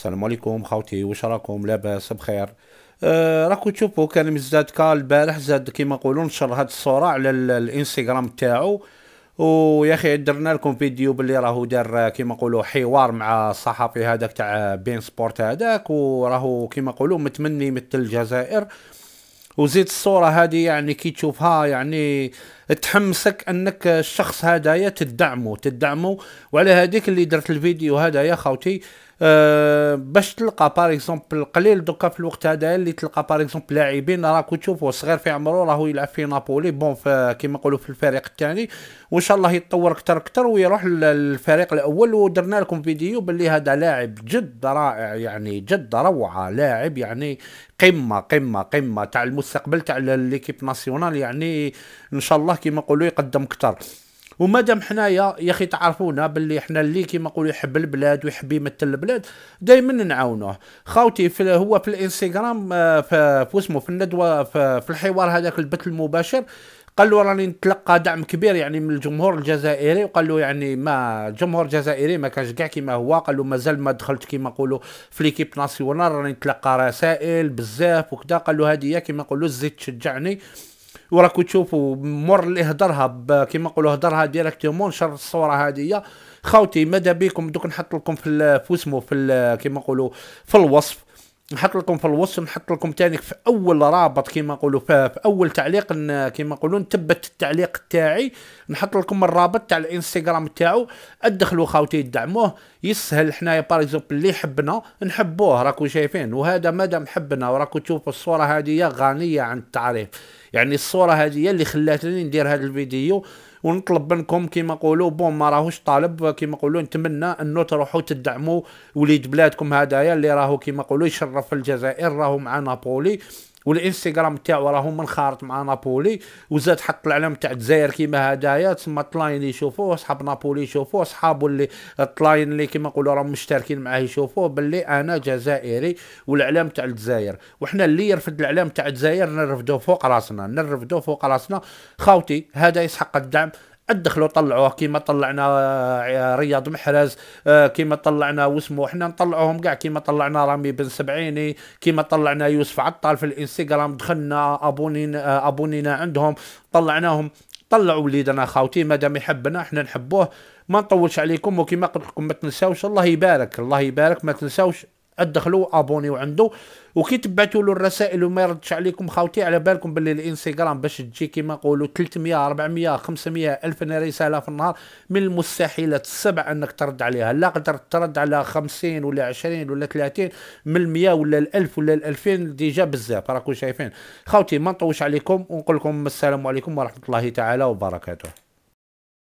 السلام عليكم خوتي واش راكم لاباس بخير آه راكو تشوفوا كان مزداد كا البارح زاد كيما نقولوا نشر هاد الصوره على الانستغرام تاعو ويا اخي درنا لكم فيديو باللي راهو دار كيما نقولوا حوار مع الصحفي هذاك تاع بين سبورت هذاك وراهو كيما نقولوا متمني مثل الجزائر وزيد الصوره هذه يعني كي تشوفها يعني تحمسك انك الشخص هذايا تدعمه تدعمه وعلى هذيك اللي درت الفيديو خوتي آه آه، باش تلقى باغ اكزومبل قليل دوكا في الوقت هذا اللي تلقى باغ اكزومبل لاعبين راكو تشوفوا صغير في عمرو راهو يلعب في نابولي بون كيما نقولوا في الفريق الثاني وان شاء الله يتطور اكثر اكثر ويروح للفريق الاول ودرنا لكم فيديو باللي هذا لاعب جد رائع يعني جد روعه لاعب يعني قمه قمه قمه تاع المستقبل تاع ليكيب ناسيونال يعني ان شاء الله كيما نقولوا يقدم اكثر ومادام حنايا يا اخي تعرفونا باللي حنا اللي كيما نقولوا يحب البلاد ويحب يمثل البلاد دائما نعاونوه خاوتي في هو في الانستغرام آه، في اسمه في الندوه في, في الحوار هذاك البث المباشر قال له راني نتلقى دعم كبير يعني من الجمهور الجزائري وقال له يعني ما الجمهور الجزائري ما كانش كاع كيما هو قال له مازال ما دخلت كيما نقولوا في ليكيب ناسيونال راني نتلقى رسائل بزاف وكذا قال له هذه كيما نقولوا الزيت تشجعني وراكم تشوفوا مر اللي هدرها كيما نقولوا هدرها ديريكتومون شر الصوره هذه خاوتي ماذا بيكم دوك نحط لكم في فوسمو في كيما نقولوا في الوصف نحط لكم في الوصف نحط لكم تاني في اول رابط كيما نقولوا في اول تعليق كيما نقولوا نثبت التعليق تاعي نحط لكم الرابط تاع الانستغرام تاعو ادخلوا خاوتي يدعموه يسهل حنايا باغ اللي حبنا نحبوه راكو شايفين وهذا مادام حبنا وراكو تشوفوا الصوره هذه غنيه عن التعريف يعني الصوره هذه اللي خلاتني ندير هذا الفيديو ونطلب منكم كيما نقولوا بون ما راهوش طالب كيما نقولوا نتمنى انه تروحوا تدعموا وليد بلادكم هدايا اللي راهو كيما نقولوا يشرف الجزائر راهو مع نابولي والانستغرام تاعو راه منخارط مع نابولي وزاد حط الاعلام تاع الجزائر كيما هدايا تسمى طلاين اللي يشوفوه صحاب نابولي يشوفوه صحابو اللي طلاين اللي كيما نقولوا راهم مشتركين معاه يشوفوه باللي انا جزائري والاعلام تاع الجزائر وحنا اللي يرفد الاعلام تاع الجزائر نرفدو فوق راسنا نرفدو فوق راسنا خاوتي هذا يسحق الدعم ادخلوا طلعوه كيما طلعنا آه، رياض محرز آه، كيما طلعنا واسمو حنا نطلعوهم كاع كيما طلعنا رامي بن سبعيني كيما طلعنا يوسف عطال في الانستغرام دخلنا ابونينا آه، ابونينا عندهم طلعناهم طلعوا وليدنا خاوتي مادام يحبنا احنا نحبوه ما نطولش عليكم وكيما قلت لكم ما تنساوش الله يبارك الله يبارك ما تنساوش ادخلوا ابونيو عنده وكي تبعتوا له الرسائل وما يردش عليكم خاوتي على بالكم باللي الانستغرام باش تجي كيما نقولوا 300 400 500 1000 رساله في النهار من المستحيلات السبع انك ترد عليها لا قدرت ترد على 50 ولا 20 ولا 30 من 100 ولا 1000 ولا 2000 ديجا بزاف راكم شايفين خاوتي ما نطوش عليكم ونقول لكم السلام عليكم ورحمه الله تعالى وبركاته